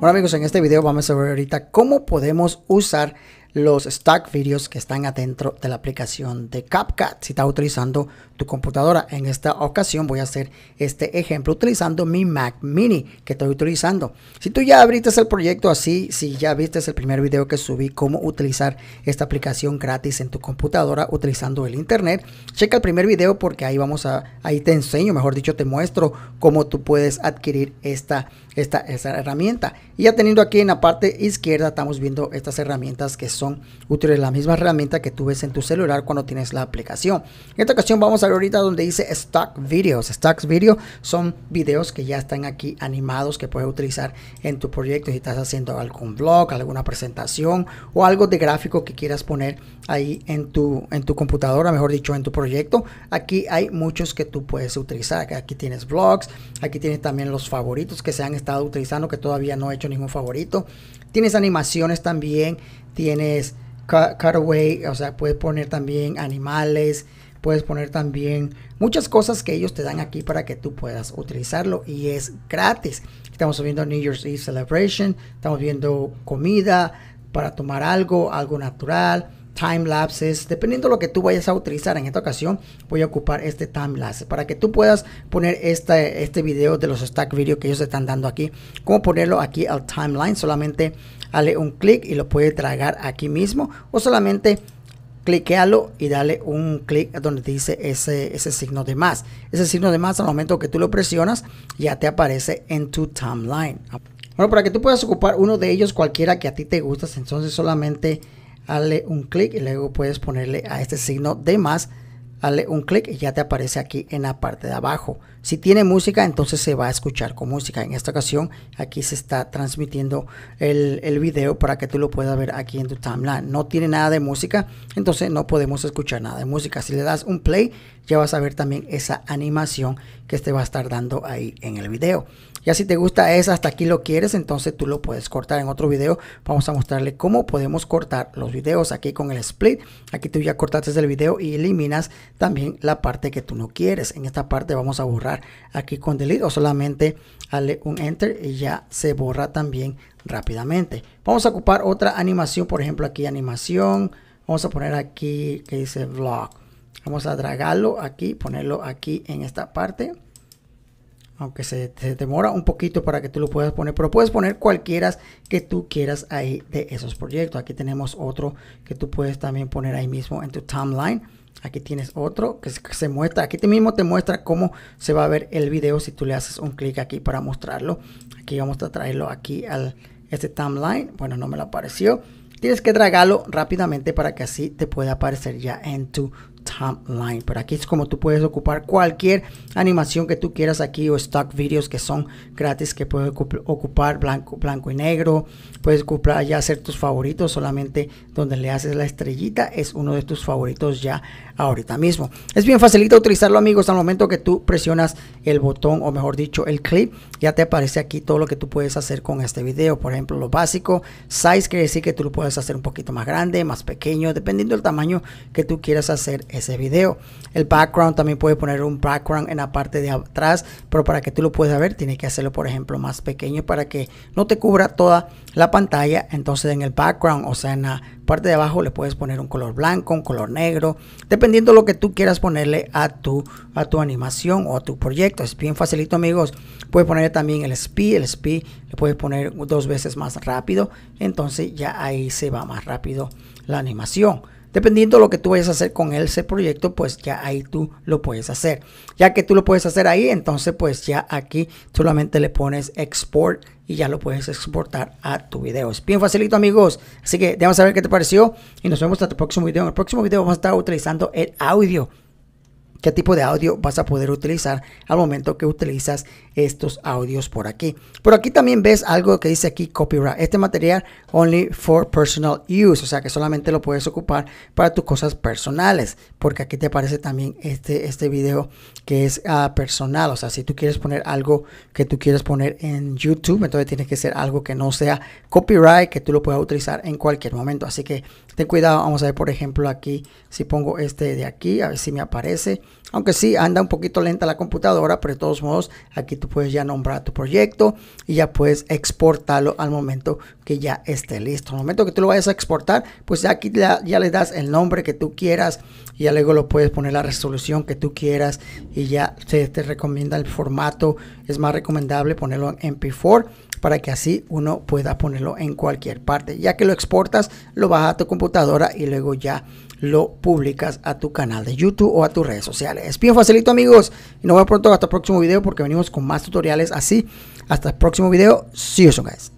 Bueno amigos, en este video vamos a ver ahorita cómo podemos usar los stack videos que están adentro de la aplicación de CapCut si está utilizando tu computadora. En esta ocasión voy a hacer este ejemplo utilizando mi Mac Mini que estoy utilizando. Si tú ya abriste el proyecto así, si ya viste el primer video que subí cómo utilizar esta aplicación gratis en tu computadora utilizando el internet, checa el primer video porque ahí vamos a ahí te enseño, mejor dicho, te muestro cómo tú puedes adquirir esta esta, esta herramienta. Y ya teniendo aquí en la parte izquierda estamos viendo estas herramientas que son son útiles la misma herramienta que tú ves en tu celular cuando tienes la aplicación. En esta ocasión vamos a ver ahorita donde dice Stock Videos. Stock Videos son videos que ya están aquí animados que puedes utilizar en tu proyecto si estás haciendo algún blog, alguna presentación o algo de gráfico que quieras poner ahí en tu, en tu computadora, mejor dicho, en tu proyecto. Aquí hay muchos que tú puedes utilizar. Aquí tienes blogs, aquí tienes también los favoritos que se han estado utilizando, que todavía no he hecho ningún favorito. Tienes animaciones también, tienes cutaway, o sea, puedes poner también animales, puedes poner también muchas cosas que ellos te dan aquí para que tú puedas utilizarlo y es gratis. Estamos viendo New Year's Eve Celebration, estamos viendo comida para tomar algo, algo natural, time lapses, dependiendo lo que tú vayas a utilizar. En esta ocasión voy a ocupar este time lapse para que tú puedas poner este, este video de los stack video que ellos están dando aquí. Cómo ponerlo aquí al timeline. Solamente dale un clic y lo puede tragar aquí mismo o solamente cliquealo y dale un clic donde dice ese, ese signo de más. Ese signo de más al momento que tú lo presionas ya te aparece en tu timeline. Bueno, para que tú puedas ocupar uno de ellos, cualquiera que a ti te gustas, entonces solamente hazle un clic y luego puedes ponerle a este signo de más, hazle un clic y ya te aparece aquí en la parte de abajo. Si tiene música, entonces se va a escuchar con música. En esta ocasión, aquí se está transmitiendo el, el video para que tú lo puedas ver aquí en tu timeline. No tiene nada de música, entonces no podemos escuchar nada de música. Si le das un play, ya vas a ver también esa animación que te va a estar dando ahí en el video. Ya si te gusta esa, hasta aquí lo quieres, entonces tú lo puedes cortar en otro video. Vamos a mostrarle cómo podemos cortar los videos aquí con el split. Aquí tú ya cortaste el video y eliminas también la parte que tú no quieres. En esta parte vamos a borrar aquí con delete o solamente dale un enter y ya se borra también rápidamente. Vamos a ocupar otra animación, por ejemplo aquí animación. Vamos a poner aquí que dice vlog Vamos a dragarlo aquí, ponerlo aquí en esta parte. Aunque se, demora un poquito para que tú lo puedas poner, pero puedes poner cualquiera que tú quieras ahí de esos proyectos. Aquí tenemos otro que tú puedes también poner ahí mismo en tu timeline. Aquí tienes otro que se, muestra, aquí mismo te muestra cómo se va a ver el video si tú le haces un clic aquí para mostrarlo. Aquí vamos a traerlo aquí al este timeline. Bueno, no me lo apareció. Tienes que dragarlo rápidamente para que así te pueda aparecer ya en tu Top Pero aquí es como tú puedes ocupar cualquier animación que tú quieras aquí o stock videos que son gratis que puedes ocupar blanco, blanco y negro. Puedes ocupar ya hacer tus favoritos solamente donde le haces la estrellita es uno de tus favoritos ya ahorita mismo. Es bien facilito utilizarlo amigos al momento que tú presionas el botón o mejor dicho el clip ya te aparece aquí todo lo que tú puedes hacer con este video. Por ejemplo lo básico size quiere decir que tú lo puedes hacer un poquito más grande, más pequeño dependiendo del tamaño que tú quieras hacer ese video. El background también puede poner un background en la parte de atrás, pero para que tú lo puedas ver, tiene que hacerlo, por ejemplo, más pequeño para que no te cubra toda la pantalla. Entonces, en el background, o sea, en la parte de abajo, le puedes poner un color blanco, un color negro, dependiendo lo que tú quieras ponerle a tu, a tu animación o a tu proyecto. Es bien facilito, amigos. Puedes poner también el speed, el speed le puedes poner dos veces más rápido, entonces ya ahí se va más rápido la animación. Dependiendo de lo que tú vayas a hacer con ese proyecto, pues ya ahí tú lo puedes hacer. Ya que tú lo puedes hacer ahí, entonces pues ya aquí solamente le pones export y ya lo puedes exportar a tu video. Es bien facilito amigos. Así que déjame saber qué te pareció y nos vemos hasta tu próximo video. En el próximo video vamos a estar utilizando el audio qué tipo de audio vas a poder utilizar al momento que utilizas estos audios por aquí. Por aquí también ves algo que dice aquí copyright. Este material only for personal use, o sea que solamente lo puedes ocupar para tus cosas personales, porque aquí te aparece también este, este video que es ah, personal, o sea si tú quieres poner algo que tú quieres poner en YouTube, entonces tiene que ser algo que no sea copyright, que tú lo puedas utilizar en cualquier momento. Así que Ten cuidado, vamos a ver por ejemplo aquí, si pongo este de aquí, a ver si me aparece. Aunque sí, anda un poquito lenta la computadora, pero de todos modos, aquí tú puedes ya nombrar tu proyecto y ya puedes exportarlo al momento que ya esté listo. Al momento que tú lo vayas a exportar, pues aquí ya, ya le das el nombre que tú quieras y ya luego lo puedes poner la resolución que tú quieras y ya se te recomienda el formato. Es más recomendable ponerlo en MP4 para que así uno pueda ponerlo en cualquier parte. Ya que lo exportas, lo bajas a tu computadora y luego ya lo publicas a tu canal de YouTube o a tus redes sociales. Es bien facilito amigos y nos vemos pronto hasta el próximo video porque venimos con más tutoriales así. Hasta el próximo video. See you guys.